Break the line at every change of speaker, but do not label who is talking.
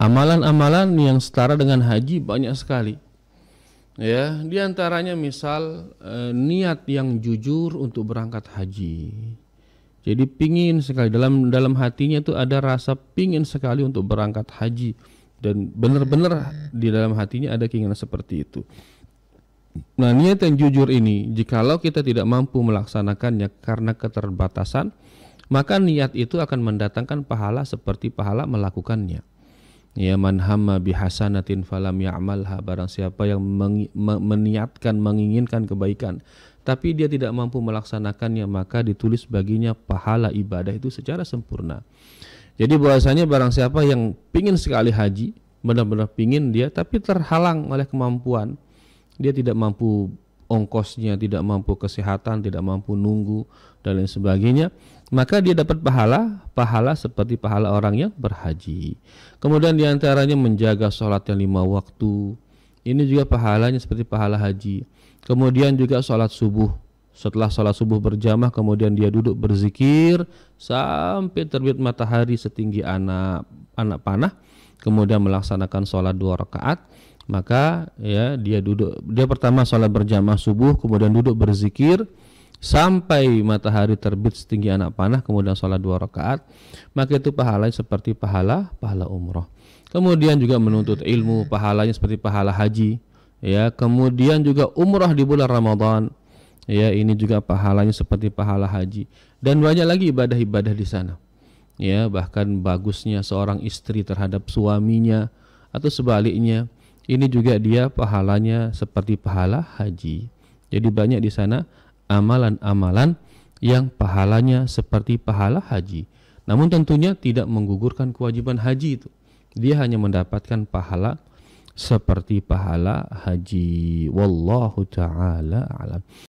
Amalan-amalan yang setara dengan haji banyak sekali. Ya, antaranya misal e, niat yang jujur untuk berangkat haji. Jadi pingin sekali dalam dalam hatinya itu ada rasa pingin sekali untuk berangkat haji dan benar-benar di dalam hatinya ada keinginan seperti itu. Nah niat yang jujur ini jikalau kita tidak mampu melaksanakannya karena keterbatasan maka niat itu akan mendatangkan pahala seperti pahala melakukannya. Ya man hamma bihasanatin falam ya'malha barang siapa yang mengi, meniatkan menginginkan kebaikan tapi dia tidak mampu melaksanakannya maka ditulis baginya pahala ibadah itu secara sempurna. Jadi bahwasanya barang siapa yang pingin sekali haji benar-benar pingin dia tapi terhalang oleh kemampuan dia tidak mampu ongkosnya, tidak mampu kesehatan, tidak mampu nunggu dan lain sebagainya, maka dia dapat pahala, pahala seperti pahala orang yang berhaji. Kemudian diantaranya menjaga sholat yang lima waktu, ini juga pahalanya seperti pahala haji. Kemudian juga sholat subuh, setelah sholat subuh berjamah kemudian dia duduk berzikir sampai terbit matahari setinggi anak anak panah kemudian melaksanakan sholat dua rakaat maka ya dia duduk dia pertama sholat berjamaah subuh kemudian duduk berzikir sampai matahari terbit setinggi anak panah kemudian sholat dua rakaat maka itu pahalanya seperti pahala pahala umroh kemudian juga menuntut ilmu pahalanya seperti pahala haji ya kemudian juga umroh di bulan ramadan ya ini juga pahalanya seperti pahala haji dan banyak lagi ibadah-ibadah di sana ya bahkan bagusnya seorang istri terhadap suaminya atau sebaliknya ini juga dia pahalanya seperti pahala haji. Jadi banyak di sana amalan-amalan yang pahalanya seperti pahala haji. Namun tentunya tidak menggugurkan kewajiban haji itu. Dia hanya mendapatkan pahala seperti pahala haji. Wallahu taala alam.